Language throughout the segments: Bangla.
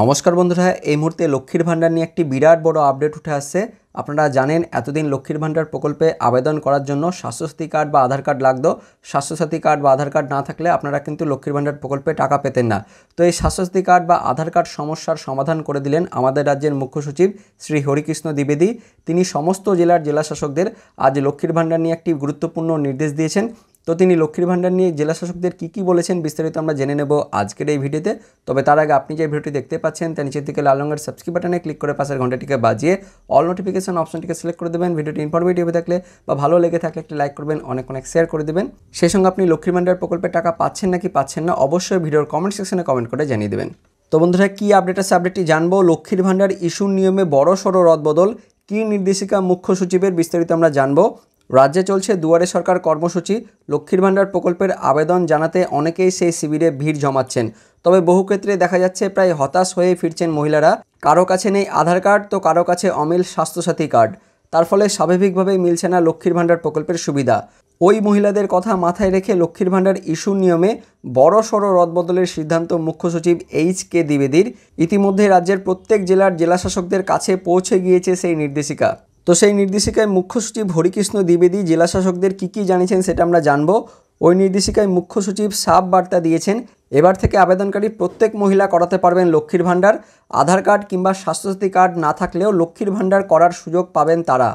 নমস্কার বন্ধুরা এই মুহূর্তে লক্ষ্মীর ভাণ্ডার নিয়ে একটি বিরাট বড় আপডেট উঠে আসছে আপনারা জানেন এতদিন লক্ষ্মীর ভাণ্ডার প্রকল্পে আবেদন করার জন্য স্বাস্থ্যসাথী কার্ড বা আধার কার্ড লাগতো স্বাস্থ্যসাথী কার্ড বা আধার কার্ড না থাকলে আপনারা কিন্তু লক্ষ্মীর ভাণ্ডার প্রকল্পে টাকা পেতেন না তো এই স্বাস্থ্যসাথী কার্ড বা আধার কার্ড সমস্যার সমাধান করে দিলেন আমাদের রাজ্যের মুখ্য সচিব শ্রী হরিকৃষ্ণ দ্বিবেদী তিনি সমস্ত জেলার জেলাশাসকদের আজ লক্ষ্মীর ভাণ্ডার নিয়ে একটি গুরুত্বপূর্ণ নির্দেশ দিয়েছেন তো তিনি লক্ষ্মীর ভাণ্ডার নিয়ে জেলা শাসকদের কী কী বলেছেন বিস্তারিত আমরা জেনে নেব আজকের এই ভিডিওতে তবে তার আগে আপনি যে ভিডিওটি দেখতে পাচ্ছেন তার নিচের দিকে লাল রঙের সাবস্ক্রাইব বাটনে ক্লিক করে পাশের ঘন্টাটিকে বাজিয়ে অল নোটিফিকেশন অপশনটিকে সিলেক্ট করে দেবেন ভিডিওটি ইনফরমেটিভ হয়ে থাকলে বা ভালো লেগে থাকলে একটি লাইক করবেন অনেক অনেক শেয়ার করে দেবেন সেই সঙ্গে আপনি লক্ষ্মীর ভাণ্ডার প্রকল্পের টাকা পাচ্ছেন নাকি পাচ্ছেন না অবশ্যই ভিডিওর কমেন্ট সেকশনে কমেন্ট করে জানিয়ে দেবেন তো বন্ধুরা কী আপডেট আছে আপডেটটি জানবো লক্ষ্মীর ভাণ্ডার ইস্যুর নিয়মে বড় সড়ো রদবদল কী নির্দেশিকা মুখ্য সচিবের বিস্তারিত আমরা জানবো রাজ্যে চলছে দুয়ারে সরকার কর্মসূচি লক্ষ্মীর ভাণ্ডার প্রকল্পের আবেদন জানাতে অনেকেই সেই শিবিরে ভিড় জমাচ্ছেন তবে বহু ক্ষেত্রে দেখা যাচ্ছে প্রায় হতাশ হয়ে ফিরছেন মহিলারা কারো কাছে নেই আধার কার্ড তো কারো কাছে অমিল স্বাস্থ্যসাথী কার্ড তার ফলে স্বাভাবিকভাবেই মিলছে না লক্ষ্মীর ভাণ্ডার প্রকল্পের সুবিধা ওই মহিলাদের কথা মাথায় রেখে লক্ষ্মীর ভাণ্ডার ইস্যু নিয়মে বড় সড় রদবদলের সিদ্ধান্ত মুখ্য সচিব এইচ কে দ্বিবেদীর ইতিমধ্যে রাজ্যের প্রত্যেক জেলার জেলাশাসকদের কাছে পৌঁছে গিয়েছে সেই নির্দেশিকা তো সেই নির্দেশিকায় মুখ্য সচিব হরিকৃষ্ণ দ্বিবেদী জেলা শাসকদের কী কী জানিয়েছেন সেটা আমরা জানব ওই নির্দেশিকায় মুখ্য সচিব সাব বার্তা দিয়েছেন এবার থেকে আবেদনকারী প্রত্যেক মহিলা করাতে পারবেন লক্ষ্মীর ভাণ্ডার আধার কার্ড কিংবা স্বাস্থ্যসাথী কার্ড না থাকলেও লক্ষ্মীর ভাণ্ডার করার সুযোগ পাবেন তারা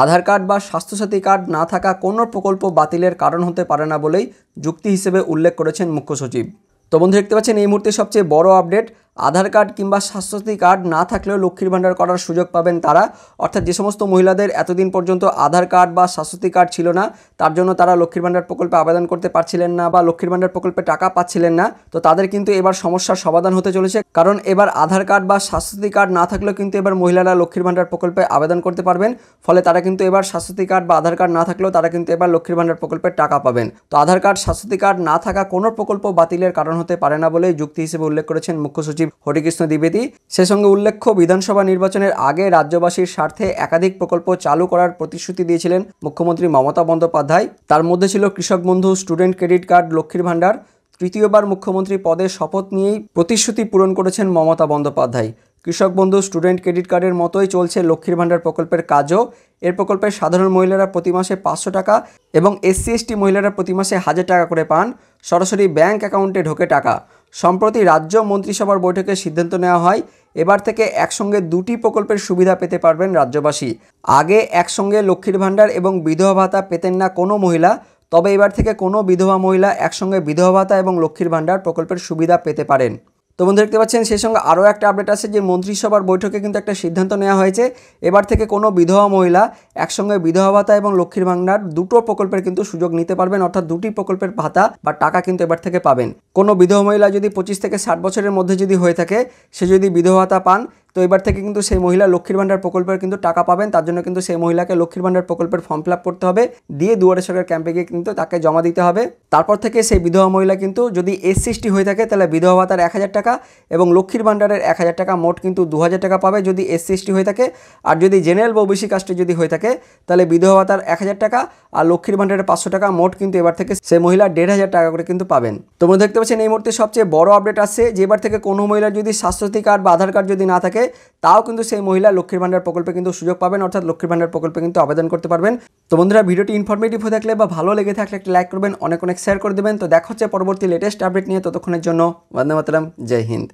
আধার কার্ড বা স্বাস্থ্যসাথী কার্ড না থাকা কোনো প্রকল্প বাতিলের কারণ হতে পারে না বলেই যুক্তি হিসেবে উল্লেখ করেছেন মুখ্য সচিব তো বন্ধু দেখতে পাচ্ছেন এই মুহূর্তে সবচেয়ে বড় আপডেট আধার কার্ড কিংবা স্বাস্থ্যসাথী কার্ড না থাকলেও লক্ষ্মীর ভাণ্ডার করার সুযোগ পাবেন তারা অর্থাৎ যে সমস্ত মহিলাদের এতদিন পর্যন্ত আধার কার্ড বা স্বাস্থ্যসাথী কার্ড ছিল না তার জন্য তারা লক্ষ্মীর ভাণ্ডার প্রকল্পে আবেদন করতে পারছিলেন না বা লক্ষ্মীর ভাণ্ডার প্রকল্পে টাকা পাচ্ছিলেন না তো তাদের কিন্তু এবার সমস্যার সমাধান হতে চলেছে কারণ এবার আধার কার্ড বা স্বাস্থ্যসাথী কার্ড না থাকলেও কিন্তু এবার মহিলারা লক্ষ্মীর ভাণ্ডার প্রকল্পে আবেদন করতে পারবেন ফলে তারা কিন্তু এবার স্বাস্থ্যসাথী কার্ড বা আধার কার্ড না থাকলেও তারা কিন্তু এবার লক্ষ্মীর ভাণ্ডার প্রকল্পে টাকা পাবেন তো আধার কার্ড স্বাস্থ্যসাথী কার্ড না থাকা কোনো প্রকল্প বাতিলের কারণ হতে পারে না বলেই যুক্তি হিসেবে উল্লেখ করেছেন মুখ্য সচিব সচিব হরিকৃষ্ণ দ্বিবেদী সে সঙ্গে উল্লেখ্য বিধানসভা নির্বাচনের আগে রাজ্যবাসীর স্বার্থে একাধিক প্রকল্প চালু করার প্রতিশ্রুতি দিয়েছিলেন মুখ্যমন্ত্রী মমতা বন্দ্যোপাধ্যায় তার মধ্যে ছিল কৃষক বন্ধু স্টুডেন্ট ক্রেডিট কার্ড লক্ষ্মীর ভাণ্ডার তৃতীয়বার মুখ্যমন্ত্রী পদে শপথ নিয়েই প্রতিশ্রুতি পূরণ করেছেন মমতা বন্দ্যোপাধ্যায় কৃষক বন্ধু স্টুডেন্ট ক্রেডিট কার্ডের মতোই চলছে লক্ষ্মীর ভাণ্ডার প্রকল্পের কাজও এর প্রকল্পে সাধারণ মহিলারা প্রতি মাসে পাঁচশো টাকা এবং এসসি এসটি মহিলারা প্রতি মাসে হাজার টাকা করে পান সরাসরি ব্যাংক অ্যাকাউন্টে ঢোকে টাকা সম্প্রতি রাজ্য মন্ত্রিসভার বৈঠকে সিদ্ধান্ত নেওয়া হয় এবার থেকে একসঙ্গে দুটি প্রকল্পের সুবিধা পেতে পারবেন রাজ্যবাসী আগে একসঙ্গে লক্ষ্মীর ভাণ্ডার এবং বিধবা ভাতা পেতেন না কোনো মহিলা তবে এবার থেকে কোনো বিধবা মহিলা একসঙ্গে বিধবা ভাতা এবং লক্ষ্মীর ভাণ্ডার প্রকল্পের সুবিধা পেতে পারেন তো বন্ধু দেখতে পাচ্ছেন সেই সঙ্গে আরও একটা আপডেট আছে যে মন্ত্রিসভার বৈঠকে কিন্তু একটা সিদ্ধান্ত নেওয়া হয়েছে এবার থেকে কোনো বিধবা মহিলা একসঙ্গে বিধবা ভাতা এবং লক্ষ্মীর ভাণ্ডার দুটো প্রকল্পের কিন্তু সুযোগ নিতে পারবেন অর্থাৎ দুটি প্রকল্পের ভাতা বা টাকা কিন্তু এবার থেকে পাবেন কোনো বিধবা মহিলা যদি পঁচিশ থেকে ষাট বছরের মধ্যে যদি হয়ে থাকে সে যদি বিধবা ভাতা পান তো এবার থেকে কিন্তু সেই মহিলা লক্ষ্মীর ভাণ্ডার প্রকল্পের কিন্তু টাকা পাবেন তার জন্য কিন্তু সেই মহিলাকে লক্ষ্মীর ভাণ্ডার প্রকল্পের ফর্ম ফিল করতে হবে দিয়ে দুয়ারে সরকার ক্যাম্পে গিয়ে কিন্তু তাকে জমা দিতে হবে তারপর থেকে সেই বিধবা মহিলা কিন্তু যদি এস সৃষ্টি হয়ে থাকে তাহলে বিধবা ভাতার এক হাজার টাকা এবং লক্ষ্মীর ভাণ্ডারের এক হাজার টাকা মোট কিন্তু দু হাজার টাকা পাবে যদি এস সৃষ্টি হয়ে থাকে আর যদি জেনারেল বা ওবিসি কাস্টে যদি হয়ে থাকে তাহলে বিধবা ভাতার এক হাজার টাকা আর লক্ষ্মীর ভাণ্ডারের পাঁচশো টাকা মোট কিন্তু এবার থেকে সেই মহিলা দেড় হাজার টাকা করে কিন্তু পাবেন তোমরা দেখতে পাচ্ছেন এই মুহূর্তে সবচেয়ে বড় আপডেট আসছে যে এবার থেকে কোনো মহিলার যদি স্বাস্থ্যসাথী কার্ড বা আধার কার্ড যদি না থাকে তাও কিন্তু সেই মহিলা লক্ষ্মীর ভাণ্ডার প্রকল্পে কিন্তু সুযোগ পাবেন অর্থাৎ লক্ষ্মীর ভাণ্ডার প্রকল্পে কিন্তু আবেদন করতে পারবেন তো বন্ধুরা ভিডিওটি ইনফরমেটিভ হয়ে থাকলে বা ভালো লেগে থাকলে একটা লাইক করবেন অনেক অনেক শেয়ার করে দেবেন তো দেখা হচ্ছে পরবর্তী লেটেস্ট আপডেট নিয়ে ততক্ষণের জন্য বন্দে জয় হিন্দ